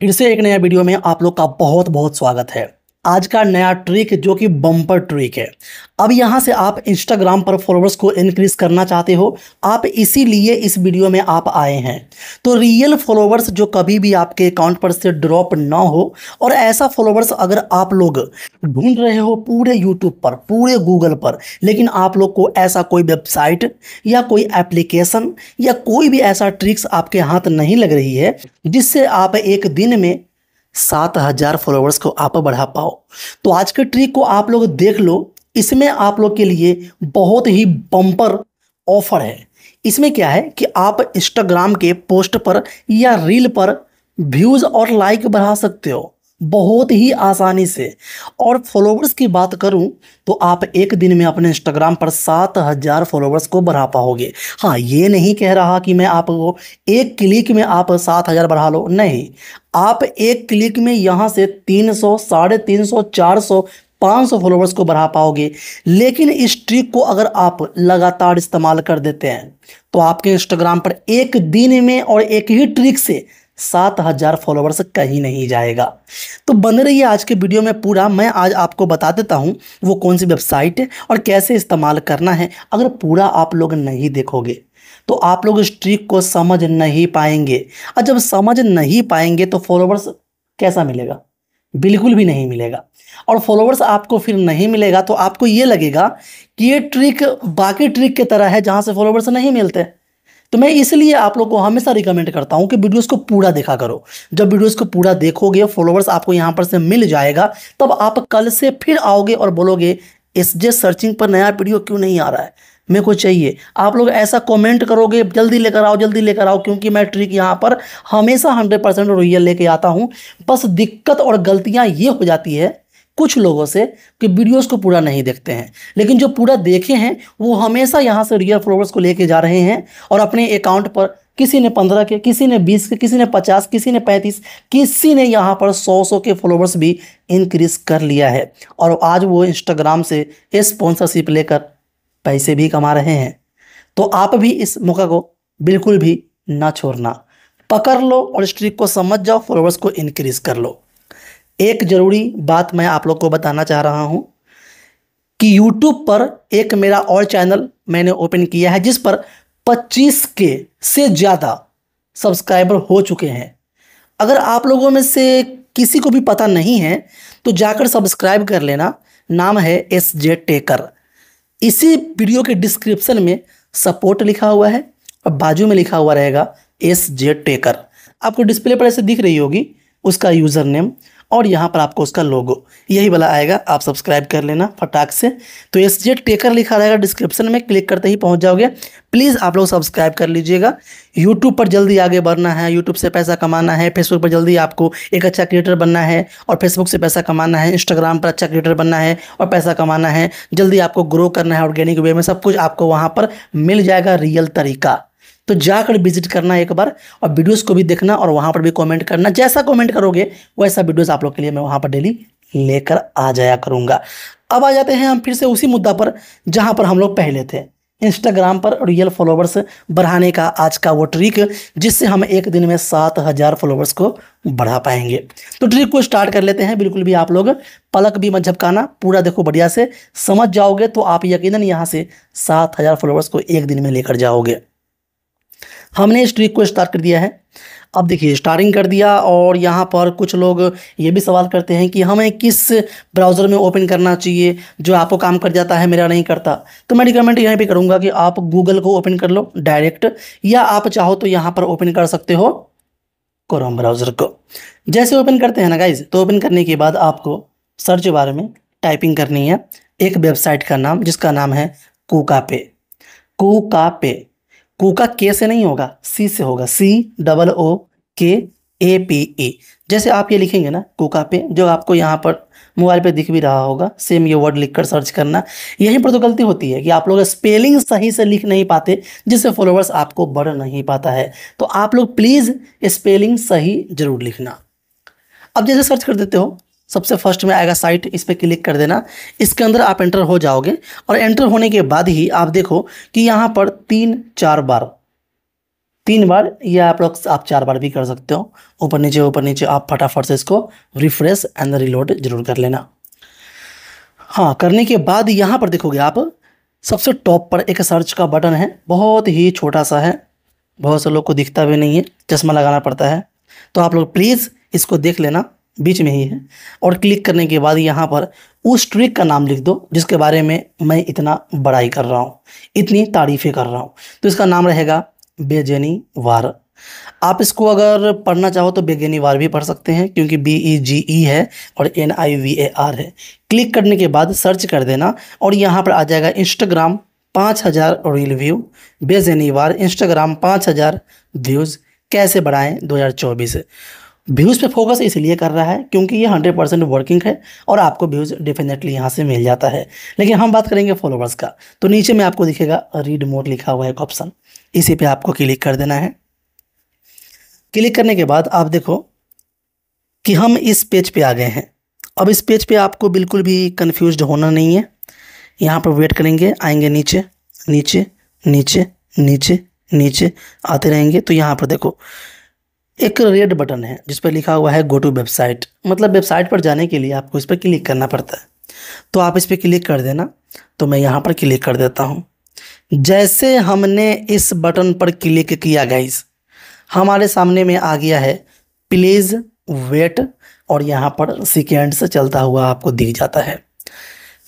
फिर से एक नया वीडियो में आप लोग का बहुत बहुत स्वागत है आज का नया ट्रिक जो कि बम्पर ट्रिक है अब यहाँ से आप इंस्टाग्राम पर फॉलोअर्स को इनक्रीज़ करना चाहते हो आप इसीलिए इस वीडियो में आप आए हैं तो रियल फॉलोअर्स जो कभी भी आपके अकाउंट पर से ड्रॉप ना हो और ऐसा फॉलोअर्स अगर आप लोग ढूंढ रहे हो पूरे यूट्यूब पर पूरे गूगल पर लेकिन आप लोग को ऐसा कोई वेबसाइट या कोई एप्लीकेशन या कोई भी ऐसा ट्रिक्स आपके हाथ नहीं लग रही है जिससे आप एक दिन में सात हजार फॉलोअर्स को आप बढ़ा पाओ तो आज के ट्रिक को आप लोग देख लो इसमें आप लोग के लिए बहुत ही बम्पर ऑफर है इसमें क्या है कि आप इंस्टाग्राम के पोस्ट पर या रील पर व्यूज़ और लाइक बढ़ा सकते हो बहुत ही आसानी से और फॉलोवर्स की बात करूं तो आप एक दिन में अपने इंस्टाग्राम पर सात हज़ार फॉलोवर्स को बढ़ा पाओगे हाँ ये नहीं कह रहा कि मैं आपको एक क्लिक में आप सात हज़ार बढ़ा लो नहीं आप एक क्लिक में यहाँ से तीन सौ साढ़े तीन सौ चार सौ पाँच सौ फॉलोवर्स को बढ़ा पाओगे लेकिन इस ट्रिक को अगर आप लगातार इस्तेमाल कर देते हैं तो आपके इंस्टाग्राम पर एक दिन में और एक ही ट्रिक से सात हज़ार फॉलोवर्स कहीं नहीं जाएगा तो बन रही है आज के वीडियो में पूरा मैं आज आपको बता देता हूँ वो कौन सी वेबसाइट है और कैसे इस्तेमाल करना है अगर पूरा आप लोग नहीं देखोगे तो आप लोग इस ट्रिक को समझ नहीं पाएंगे और जब समझ नहीं पाएंगे तो फॉलोवर्स कैसा मिलेगा बिल्कुल भी नहीं मिलेगा और फॉलोवर्स आपको फिर नहीं मिलेगा तो आपको ये लगेगा कि ये ट्रिक बाकी ट्रिक की तरह है जहाँ से फॉलोवर्स नहीं मिलते तो मैं इसलिए आप लोग को हमेशा रिकमेंड करता हूँ कि वीडियोस को पूरा देखा करो जब वीडियोस को पूरा देखोगे फॉलोअर्स आपको यहाँ पर से मिल जाएगा तब आप कल से फिर आओगे और बोलोगे एस जे सर्चिंग पर नया वीडियो क्यों नहीं आ रहा है मेरे को चाहिए आप लोग ऐसा कमेंट करोगे जल्दी लेकर आओ जल्दी लेकर आओ क्योंकि मैं ट्रिक यहाँ पर हमेशा हंड्रेड परसेंट रोयल लेके आता हूँ बस दिक्कत और गलतियाँ ये हो जाती है कुछ लोगों से कि वीडियोस को पूरा नहीं देखते हैं लेकिन जो पूरा देखे हैं वो हमेशा यहाँ से रियल फॉलोवर्स को लेके जा रहे हैं और अपने अकाउंट पर किसी ने पंद्रह के किसी ने बीस के किसी ने पचास किसी ने पैंतीस किसी ने यहाँ पर सौ सौ के फॉलोवर्स भी इंक्रीज कर लिया है और आज वो इंस्टाग्राम से स्पॉन्सरशिप लेकर पैसे भी कमा रहे हैं तो आप भी इस मौका को बिल्कुल भी ना छोड़ना पकड़ लो और स्ट्रिक को समझ जाओ फॉलोवर्स को इंक्रीज कर लो एक ज़रूरी बात मैं आप लोग को बताना चाह रहा हूँ कि यूट्यूब पर एक मेरा और चैनल मैंने ओपन किया है जिस पर 25 के से ज़्यादा सब्सक्राइबर हो चुके हैं अगर आप लोगों में से किसी को भी पता नहीं है तो जाकर सब्सक्राइब कर लेना नाम है एस जे टेकर इसी वीडियो के डिस्क्रिप्शन में सपोर्ट लिखा हुआ है और बाजू में लिखा हुआ रहेगा एस जे टेकर आपको डिस्प्ले पर ऐसे दिख रही होगी उसका यूज़र नेम और यहाँ पर आपको उसका लोगो यही वाला आएगा आप सब्सक्राइब कर लेना फटाक से तो एस जेड टेकर लिखा रहेगा डिस्क्रिप्शन में क्लिक करते ही पहुँच जाओगे प्लीज़ आप लोग सब्सक्राइब कर लीजिएगा यूट्यूब पर जल्दी आगे बढ़ना है यूट्यूब से पैसा कमाना है फेसबुक पर जल्दी आपको एक अच्छा क्रिएटर बनना है और फेसबुक से पैसा कमाना है इंस्टाग्राम पर अच्छा क्रिएटर बनना है और पैसा कमाना है जल्दी आपको ग्रो करना है ऑर्गेनिक वे में सब कुछ आपको वहाँ पर मिल जाएगा रियल तरीका तो जाकर विजिट करना एक बार और वीडियोस को भी देखना और वहाँ पर भी कमेंट करना जैसा कमेंट करोगे वैसा वीडियोस आप लोग के लिए मैं वहाँ पर डेली लेकर आ जाया करूँगा अब आ जाते हैं हम फिर से उसी मुद्दा पर जहाँ पर हम लोग पहले थे इंस्टाग्राम पर रियल फॉलोवर्स बढ़ाने का आज का वो ट्रिक जिससे हम एक दिन में सात हज़ार फॉलोवर्स को बढ़ा पाएंगे तो ट्रिक को स्टार्ट कर लेते हैं बिल्कुल भी आप लोग पलक भी मत झपकाना पूरा देखो बढ़िया से समझ जाओगे तो आप यकीनन यहाँ से सात हज़ार फॉलोवर्स को एक दिन में लेकर जाओगे हमने इस ट्रिक को स्टार्ट कर दिया है अब देखिए स्टारिंग कर दिया और यहाँ पर कुछ लोग ये भी सवाल करते हैं कि हमें किस ब्राउज़र में ओपन करना चाहिए जो आपको काम कर जाता है मेरा नहीं करता तो मैं रिकमेंड यहाँ पे करूँगा कि आप गूगल को ओपन कर लो डायरेक्ट या आप चाहो तो यहाँ पर ओपन कर सकते हो क्रोम ब्राउज़र को जैसे ओपन करते हैं ना गाइज तो ओपन करने के बाद आपको सर्च बारे में टाइपिंग करनी है एक वेबसाइट का नाम जिसका नाम है कूका पे कूका पे कूका के से नहीं होगा सी से होगा सी डबल ओ के ए पी ए जैसे आप ये लिखेंगे ना कूका पे जो आपको यहाँ पर मोबाइल पे दिख भी रहा होगा सेम ये वर्ड लिखकर सर्च करना यहीं पर तो गलती होती है कि आप लोग स्पेलिंग सही से लिख नहीं पाते जिससे फॉलोअर्स आपको बढ़ नहीं पाता है तो आप लोग प्लीज़ स्पेलिंग सही जरूर लिखना अब जैसे सर्च कर देते हो सबसे फर्स्ट में आएगा साइट इस पर क्लिक कर देना इसके अंदर आप एंटर हो जाओगे और एंटर होने के बाद ही आप देखो कि यहाँ पर तीन चार बार तीन बार या आप लोग आप चार बार भी कर सकते हो ऊपर नीचे ऊपर नीचे आप फटाफट से इसको रिफ्रेश एंड रिलोड जरूर कर लेना हाँ करने के बाद यहाँ पर देखोगे आप सबसे टॉप पर एक सर्च का बटन है बहुत ही छोटा सा है बहुत से लोग को दिखता भी नहीं है चश्मा लगाना पड़ता है तो आप लोग प्लीज़ इसको देख लेना बीच में ही है और क्लिक करने के बाद यहाँ पर उस ट्रिक का नाम लिख दो जिसके बारे में मैं इतना बड़ाई कर रहा हूँ इतनी तारीफ़ें कर रहा हूँ तो इसका नाम रहेगा बेजनी वार आप इसको अगर पढ़ना चाहो तो बेगेनी वार भी पढ़ सकते हैं क्योंकि बी ई जी ई है और N I V A R है क्लिक करने के बाद सर्च कर देना और यहाँ पर आ जाएगा इंस्टाग्राम पाँच हज़ार रील व्यू बेजनी वार इंस्टाग्राम पाँच हज़ार व्यूज़ कैसे बढ़ाएं 2024 चौबीस व्यूज़ पे फोकस इसलिए कर रहा है क्योंकि ये हंड्रेड परसेंट वर्किंग है और आपको व्यूज़ डेफिनेटली यहाँ से मिल जाता है लेकिन हम बात करेंगे फॉलोवर्स का तो नीचे में आपको दिखेगा रीड मोड लिखा हुआ एक ऑप्शन इसी पे आपको क्लिक कर देना है क्लिक करने के बाद आप देखो कि हम इस पेज पे आ गए हैं अब इस पेज पे आपको बिल्कुल भी कन्फ्यूज होना नहीं है यहाँ पर वेट करेंगे आएंगे नीचे नीचे नीचे नीचे नीचे आते रहेंगे तो यहाँ पर देखो एक रेड बटन है जिस पर लिखा हुआ है गो टू वेबसाइट मतलब वेबसाइट पर जाने के लिए आपको इस पर क्लिक करना पड़ता है तो आप इस पर क्लिक कर देना तो मैं यहाँ पर क्लिक कर देता हूँ जैसे हमने इस बटन पर क्लिक किया गाइज हमारे सामने में आ गया है प्लीज़ वेट और यहाँ पर सिकेंड से चलता हुआ आपको दिख जाता है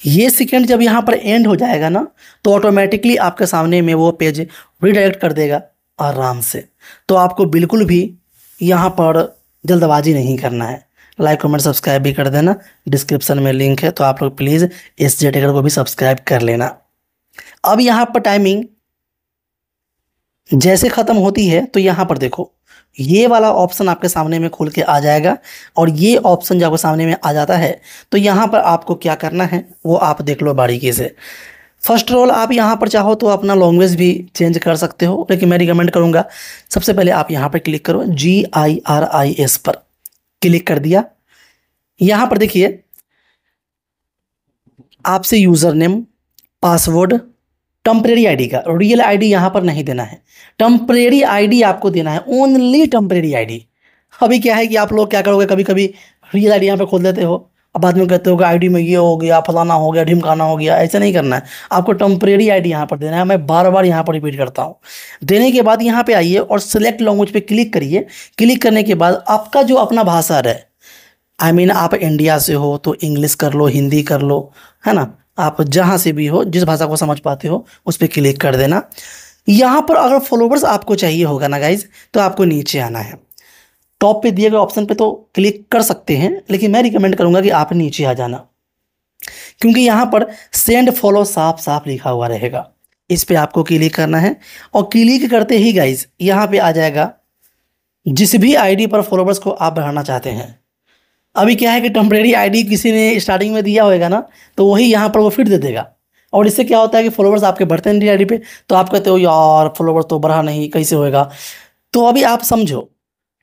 ये सिकेंड जब यहाँ पर एंड हो जाएगा ना तो ऑटोमेटिकली आपके सामने में वो पेज रिडायरेक्ट कर देगा आराम से तो आपको बिल्कुल भी यहाँ पर जल्दबाजी नहीं करना है लाइक कमेंट सब्सक्राइब भी कर देना डिस्क्रिप्शन में लिंक है तो आप लोग प्लीज़ एस जे टेकर को भी सब्सक्राइब कर लेना अब यहाँ पर टाइमिंग जैसे ख़त्म होती है तो यहाँ पर देखो ये वाला ऑप्शन आपके सामने में खुल के आ जाएगा और ये ऑप्शन जब आपके सामने में आ जाता है तो यहाँ पर आपको क्या करना है वो आप देख लो बारीकी से फर्स्ट रोल आप यहाँ पर चाहो तो अपना लैंग्वेज भी चेंज कर सकते हो लेकिन मैं रिकमेंड करूँगा सबसे पहले आप यहाँ पर क्लिक करो G I R I S पर क्लिक कर दिया यहाँ पर देखिए आपसे user name password temporary ID का रियल आईडी यहाँ पर नहीं देना है टम्परेरी आईडी आपको देना है ओनली टम्परेरी आईडी अभी क्या है कि आप लोग क्या करोगे कभी कभी रियल आईडी यहाँ पर खोल देते हो अब बाद में कहते हो आईडी में ये हो गया फलाना हो गया ढिमकाना हो गया ऐसा नहीं करना है आपको टम्परेरी आईडी यहाँ पर देना है मैं बार बार यहाँ पर रिपीट करता हूँ देने के बाद यहाँ पे आइए और सिलेक्ट लैंग्वेज पे क्लिक करिए क्लिक करने के बाद आपका जो अपना भाषा है आई I मीन mean, आप इंडिया से हो तो इंग्लिश कर लो हिंदी कर लो है ना आप जहाँ से भी हो जिस भाषा को समझ पाते हो उस पर क्लिक कर देना यहाँ पर अगर फॉलोवर्स आपको चाहिए होगा ना गाइज तो आपको नीचे आना है टॉप पे दिए गए ऑप्शन पे तो क्लिक कर सकते हैं लेकिन मैं रिकमेंड करूँगा कि आप नीचे आ जाना क्योंकि यहाँ पर सेंड फॉलो साफ साफ लिखा हुआ रहेगा इस पर आपको क्लिक करना है और क्लिक करते ही गाइज यहाँ पे आ जाएगा जिस भी आईडी पर फॉलोवर्स को आप बढ़ाना चाहते हैं अभी क्या है कि टेम्प्रेरी आईडी किसी ने स्टार्टिंग में दिया होगा ना तो वही यहाँ पर वो फिट दे देगा और इससे क्या होता है कि फॉलोवर्स आपके बढ़ते नहीं आई पे तो आप कहते हो यार फॉलोवर्स तो बढ़ा नहीं कैसे होएगा तो अभी आप समझो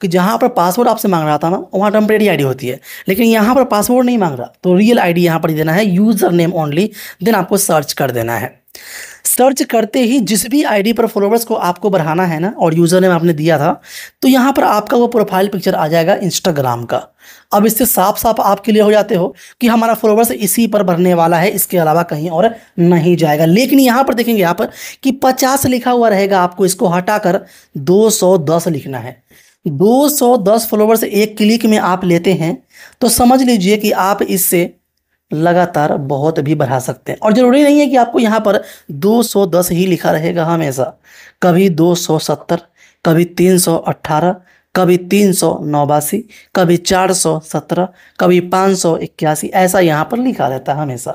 कि जहाँ पर पासवर्ड आपसे मांग रहा था ना वहाँ टेम्प्रेरी आईडी होती है लेकिन यहाँ पर पासवर्ड नहीं मांग रहा तो रियल आईडी यहाँ पर देना है यूज़र नेम ओनली देन आपको सर्च कर देना है सर्च करते ही जिस भी आईडी पर फॉलोवर्स को आपको बढ़ाना है ना और यूज़र नेम आपने दिया था तो यहाँ पर आपका वो प्रोफाइल पिक्चर आ जाएगा इंस्टाग्राम का अब इससे साफ साफ आप क्लियर हो जाते हो कि हमारा फॉलोवर्स इसी पर बढ़ने वाला है इसके अलावा कहीं और नहीं जाएगा लेकिन यहाँ पर देखेंगे आप कि पचास लिखा हुआ रहेगा आपको इसको कर दो लिखना है 210 फॉलोवर्स एक क्लिक में आप लेते हैं तो समझ लीजिए कि आप इससे लगातार बहुत भी बढ़ा सकते हैं और ज़रूरी नहीं है कि आपको यहाँ पर 210 ही लिखा रहेगा हमेशा कभी 270 कभी 318 कभी तीन सौ नवासी कभी चार सौ सत्रह कभी पाँच सौ इक्यासी ऐसा यहाँ पर लिखा रहता है हमेशा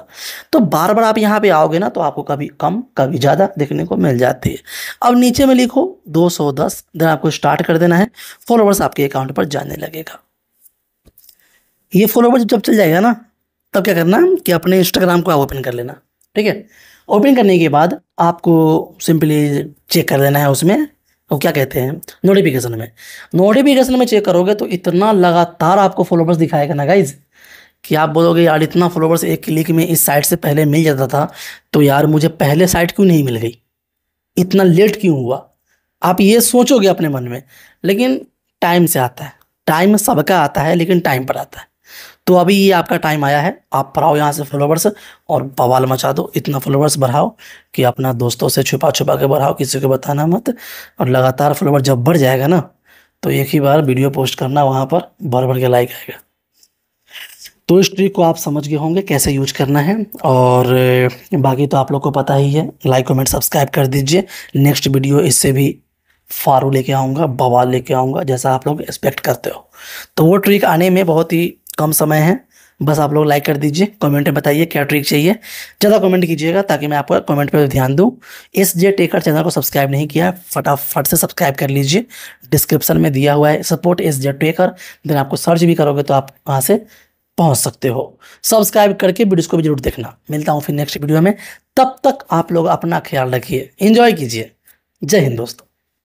तो बार बार आप यहाँ पे आओगे ना तो आपको कभी कम कभी ज़्यादा देखने को मिल जाती है अब नीचे में लिखो दो सौ दस देन आपको स्टार्ट कर देना है फॉलोवर्स आपके अकाउंट पर जाने लगेगा ये फॉलोवर्स जब चल जाएगा ना तब क्या करना कि अपने इंस्टाग्राम को आप ओपन कर लेना ठीक है ओपन करने के बाद आपको सिंपली चेक कर देना है उसमें वो क्या कहते हैं नोटिफिकेशन में नोटिफिकेशन में चेक करोगे तो इतना लगातार आपको फॉलोवर्स दिखाएगा ना गाइज़ कि आप बोलोगे यार इतना फॉलोवर्स एक क्लिक में इस साइट से पहले मिल जाता था तो यार मुझे पहले साइट क्यों नहीं मिल गई इतना लेट क्यों हुआ आप ये सोचोगे अपने मन में लेकिन टाइम से आता है टाइम सबका आता है लेकिन टाइम पर आता है तो अभी ये आपका टाइम आया है आप पढ़ाओ यहाँ से फॉलोवर्स और बवाल मचा दो इतना फॉलोवर्स बढ़ाओ कि अपना दोस्तों से छुपा छुपा के बढ़ाओ किसी को बताना मत और लगातार फॉलोवर जब बढ़ जाएगा ना तो एक ही बार वीडियो पोस्ट करना वहाँ पर बढ़ बढ़ के लाइक आएगा तो इस ट्रिक को आप समझ गए होंगे कैसे यूज करना है और बाकी तो आप लोग को पता ही है लाइक कमेंट सब्सक्राइब कर दीजिए नेक्स्ट वीडियो इससे भी फारू लेके आऊँगा बवाल लेके आऊँगा जैसा आप लोग एक्सपेक्ट करते हो तो वो ट्रिक आने में बहुत ही कम समय है बस आप लोग लाइक कर दीजिए कमेंट में बताइए क्या ट्रिक चाहिए ज़्यादा कमेंट कीजिएगा ताकि मैं आपको कमेंट पर ध्यान दूँ एस जे टेकर चैनल को सब्सक्राइब नहीं किया फटाफट से सब्सक्राइब कर लीजिए डिस्क्रिप्शन में दिया हुआ है support S J taker then आपको सर्च भी करोगे तो आप वहाँ से पहुँच सकते हो सब्सक्राइब करके वीडियोज़ को भी जरूर देखना मिलता हूँ फिर नेक्स्ट वीडियो में तब तक आप लोग अपना ख्याल रखिए इन्जॉय कीजिए जय हिंद दोस्तों